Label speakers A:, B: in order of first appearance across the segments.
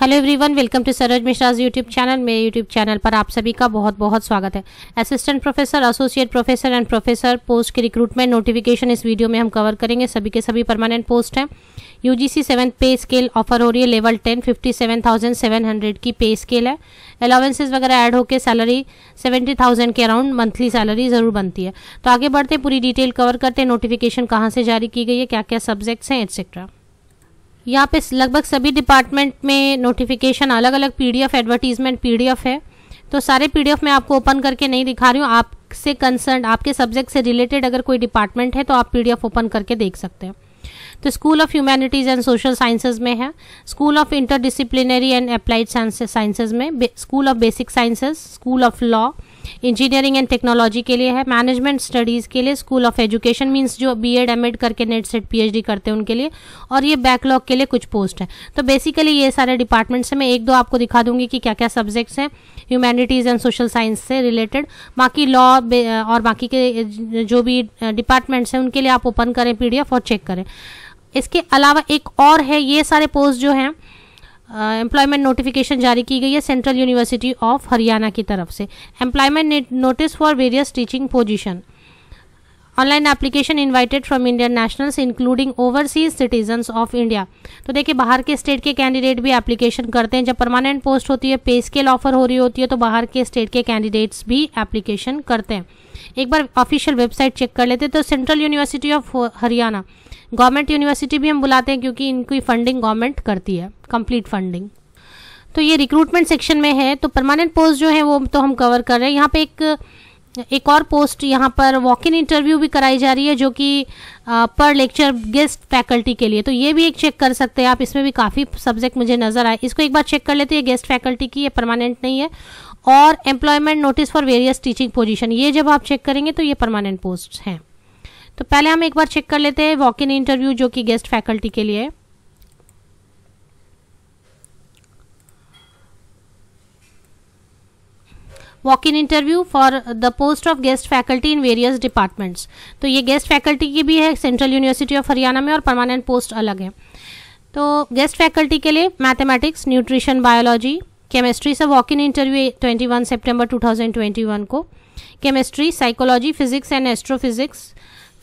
A: hello everyone welcome to Saroj Mishra's YouTube channel मेरे YouTube channel पर आप सभी का बहुत बहुत स्वागत है assistant professor associate professor and professor post के रिक्रूटमेंट नोटिफिकेशन इस वीडियो में हम कवर करेंगे सभी के सभी परमानेंट पोस्ट हैं UGC seven pay scale offer हो रही है level ten fifty seven thousand seven hundred की पे स्केल है अलाउंसेज वगैरह एड होकर सैलरी सेवेंटी थाउजेंड के अराउंड मंथली सैलरी ज़रूर बनती है तो आगे बढ़ते पूरी डिटेल कवर करते हैं नोटिफिकेशन कहाँ से जारी की गई है क्या क्या सब्जेक्ट्स हैं एक्सेट्रा यहाँ पे लगभग सभी डिपार्टमेंट में नोटिफिकेशन अलग अलग पीडीएफ एडवर्टीजमेंट पीडीएफ है तो सारे पीडीएफ मैं आपको ओपन करके नहीं दिखा रही हूँ आपसे कंसर्न आपके सब्जेक्ट से रिलेटेड अगर कोई डिपार्टमेंट है तो आप पीडीएफ ओपन करके देख सकते हैं तो school of humanities and social sciences में है school of interdisciplinary and applied sciences में school of basic sciences school of law engineering and technology के लिए है मैनेजमेंट स्टडीज़ के लिए स्कूल ऑफ एजुकेशन मीन्स जो बी एड एम एड करके नेट सेट पी करते हैं उनके लिए और ये बैकलॉग के लिए कुछ पोस्ट है तो बेसिकली ये सारे डिपार्टमेंट्स हैं मैं एक दो आपको दिखा दूंगी कि क्या क्या सब्जेक्ट्स हैं ह्यूमैनिटीज़ एंड सोशल साइंस से रिलेटेड बाकी लॉ और बाकी के जो भी डिपार्टमेंट्स हैं उनके लिए आप ओपन करें पी और चेक करें इसके अलावा एक और है ये सारे पोस्ट जो हैं एम्प्लॉयमेंट नोटिफिकेशन जारी की गई है सेंट्रल यूनिवर्सिटी ऑफ हरियाणा की तरफ से employment notice for various teaching position online application invited from Indian nationals including overseas citizens of India तो देखिए बाहर के स्टेट के कैंडिडेट भी एप्लीकेशन करते हैं जब परमानेंट पोस्ट होती है पे स्केल ऑफर हो रही होती है तो बाहर के स्टेट के कैंडिडेट्स भी एप्लीकेशन करते हैं एक बार ऑफिशियल वेबसाइट चेक कर लेते हैं तो central university of Haryana government university भी हम बुलाते हैं क्योंकि इनकी फंडिंग गवर्नमेंट करती है कंप्लीट फंडिंग तो ये रिक्रूटमेंट सेक्शन में है तो परमानेंट पोस्ट जो है वो तो हम कवर कर रहे हैं यहाँ पे एक एक और पोस्ट यहाँ पर वॉक इन इंटरव्यू भी कराई जा रही है जो कि पर लेक्चर गेस्ट फैकल्टी के लिए तो ये भी एक चेक कर सकते हैं आप इसमें भी काफ़ी सब्जेक्ट मुझे नज़र आए इसको एक बार चेक कर लेते हैं गेस्ट फैकल्टी की ये परमानेंट नहीं है और employment notice for various teaching position ये जब आप चेक करेंगे तो ये परमानेंट पोस्ट हैं तो पहले हम एक बार चेक कर लेते हैं वॉक इन इंटरव्यू जो कि गेस्ट फैकल्टी के लिए है walk in interview for the post of guest faculty in various departments तो ये गेस्ट फैकल्टी की भी है सेंट्रल यूनिवर्सिटी ऑफ हरियाणा में और परमानेंट पोस्ट अलग है तो गेस्ट फैकल्टी के लिए मैथमेटिक्स न्यूट्रिशन बायोलॉजी केमिस्ट्री से walk in interview 21 twenty one को chemistry psychology physics and astrophysics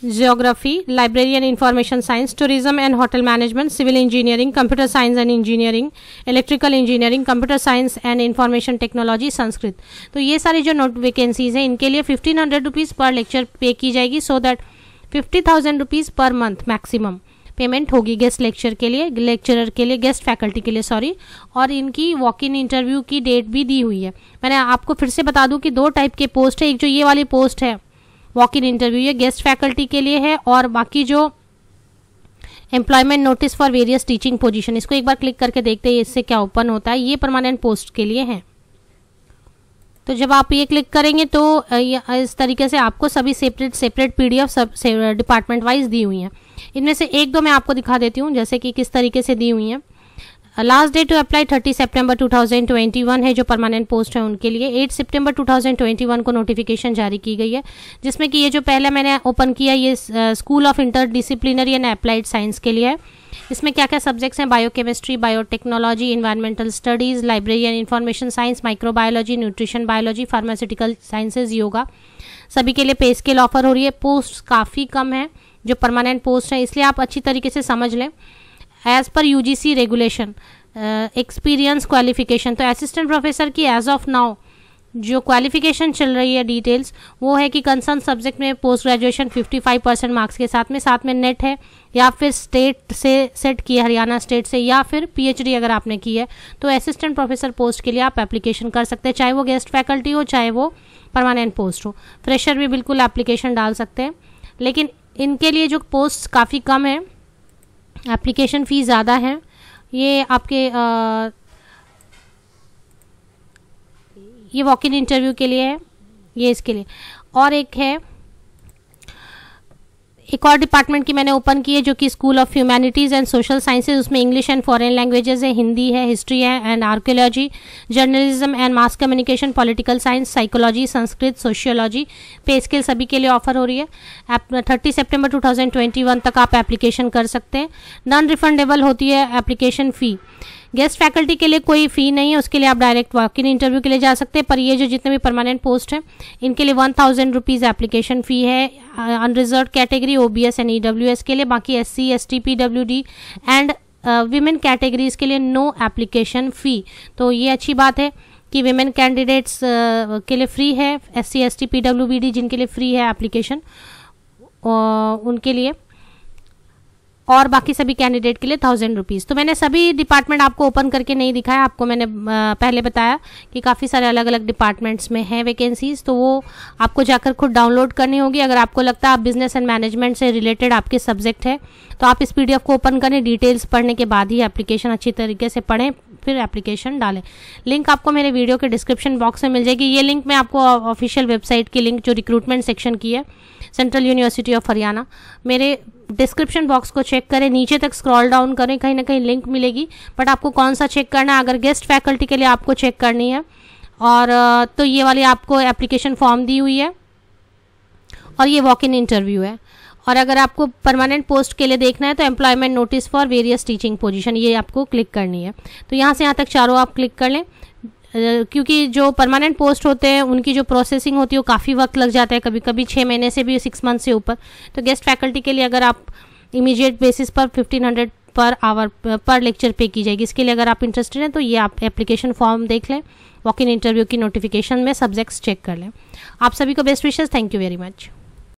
A: geography, library and information science, tourism and hotel management, civil engineering, computer science and engineering, electrical engineering, computer science and information technology, Sanskrit तो ये सारी जो note vacancies हैं इनके लिए fifteen hundred rupees per lecture pay की जाएगी so that fifty thousand rupees per month maximum payment होगी गेस्ट लेक्चर के लिए लेक्चरर के लिए गेस्ट फैकल्टी के लिए सॉरी और इनकी वॉक इन इंटरव्यू की डेट भी दी हुई है मैंने आपको फिर से बता दूं कि दो टाइप के पोस्ट है एक जो ये वाली पोस्ट है वॉक इन इंटरव्यू ये गेस्ट फैकल्टी के लिए है और बाकी जो employment notice for various teaching position इसको एक बार क्लिक करके देखते हैं इससे क्या ओपन होता है ये परमानेंट पोस्ट के लिए है तो जब आप ये क्लिक करेंगे तो इस तरीके से आपको सभी सेपरेट सेपरेट पीडीएफ सब डिपार्टमेंट वाइज दी हुई हैं इनमें से एक दो मैं आपको दिखा देती हूँ जैसे कि किस तरीके से दी हुई हैं लास्ट डेट टू अप्लाई 30 सितंबर 2021 है जो परमानेंट पोस्ट है उनके लिए 8 सितंबर 2021 को नोटिफिकेशन जारी की गई है जिसमें कि ये जो पहले मैंने ओपन किया ये school of interdisciplinary and applied science के लिए है इसमें क्या क्या सब्जेक्ट्स हैं biochemistry biotechnology environmental studies library and information science microbiology nutrition biology pharmaceutical sciences yoga सभी के लिए पे स्केल ऑफर हो रही है पोस्ट काफ़ी कम है जो परमानेंट पोस्ट हैं इसलिए आप अच्छी तरीके से समझ लें age per U G C regulation experience qualification तो असिस्टेंट प्रोफेसर की एज ऑफ नाउ जो क्वालिफिकेशन चल रही है डिटेल्स वो है कि कंसर्न सब्जेक्ट में पोस्ट ग्रेजुएशन 55 परसेंट मार्क्स के साथ में साथ में नेट है या फिर स्टेट से सेट की हरियाणा स्टेट से या फिर पीएचडी अगर आपने की है तो असिस्टेंट प्रोफेसर पोस्ट के लिए आप एप्लीकेशन कर सकते हैं चाहे वो गेस्ट फैकल्टी हो चाहे वो परमानेंट पोस्ट हो फ्रेशर भी बिल्कुल एप्लीकेशन डाल सकते हैं लेकिन इनके लिए जो पोस्ट काफ़ी कम है एप्लीकेशन फ़ी ज़्यादा है ये आपके आ, ये वॉक इन इंटरव्यू के लिए है ये इसके लिए और एक है एक और डिपार्टमेंट की मैंने ओपन की है जो कि school of humanities and social sciences उसमें इंग्लिश एंड फॉरेन लैंग्वेजेस है हिंदी है हिस्ट्री है and archaeology journalism and mass communication political science psychology Sanskrit sociology pay scale सभी के लिए ऑफर हो रही है thirty September two thousand twenty one तक आप एप्लीकेशन कर सकते हैं नॉन रिफंडेबल होती है एप्लीकेशन फ़ी गेस्ट फैकल्टी के लिए कोई फ़ी नहीं है उसके लिए आप डायरेक्ट वॉक इन इंटरव्यू के लिए जा सकते हैं पर ये जो जितने भी परमानेंट पोस्ट हैं इनके लिए one thousand rupees application fee है unreserve category O B S and E W S के लिए बाकी S C S T P W D and women categories के लिए नो एप्लीकेशन फ़ी तो ये अच्छी बात है कि वीमेन कैंडिडेट्स के लिए फ्री है S C S T P W B D जिनके लिए फ्री है एप्लीकेशन उनके लिए और बाकी सभी कैंडिडेट के लिए थाउजेंड रुपीज़ तो मैंने सभी डिपार्टमेंट आपको ओपन करके नहीं दिखाया आपको मैंने पहले बताया कि काफ़ी सारे अलग अलग डिपार्टमेंट्स में हैं वैकेंसीज तो वो आपको जाकर खुद डाउनलोड करनी होगी अगर आपको लगता है आप बिजनेस एंड मैनेजमेंट से रिलेटेड आपके सब्जेक्ट है तो आप इस पीडीएफ को ओपन करें डिटेल्स पढ़ने के बाद ही एप्लीकेशन अच्छी तरीके से पढ़ें फिर एप्लीकेशन डालें लिंक आपको मेरे वीडियो के डिस्क्रिप्शन बॉक्स में मिल जाएगी ये लिंक मैं आपको ऑफिशियल वेबसाइट की लिंक जो रिक्रूटमेंट सेक्शन की है सेंट्रल यूनिवर्सिटी ऑफ हरियाणा मेरे डिस्क्रिप्शन बॉक्स को चेक करें नीचे तक स्क्रॉल डाउन करें कहीं ना कहीं लिंक मिलेगी बट आपको कौन सा चेक करना है अगर गेस्ट फैकल्टी के लिए आपको चेक करनी है और तो ये वाली आपको एप्लीकेशन फॉर्म दी हुई है और ये वॉक इन इंटरव्यू है और अगर आपको परमानेंट पोस्ट के लिए देखना है तो employment notice for various teaching position ये आपको क्लिक करनी है तो यहाँ से यहाँ तक चारों आप क्लिक कर लें क्योंकि जो परमानेंट पोस्ट होते हैं उनकी जो प्रोसेसिंग होती है वो काफ़ी वक्त लग जाता है कभी कभी छः महीने से भी सिक्स मंथ से ऊपर तो गेस्ट फैकल्टी के लिए अगर आप इमीडिएट बेसिस पर fifteen hundred per hour per lecture pay की जाएगी इसके लिए अगर आप इंटरेस्टेड हैं तो ये आप एप्लीकेशन फॉर्म देख लें वॉक इन इंटरव्यू की नोटिफिकेशन में सब्जेक्ट्स चेक कर लें आप सभी को best wishes thank you very much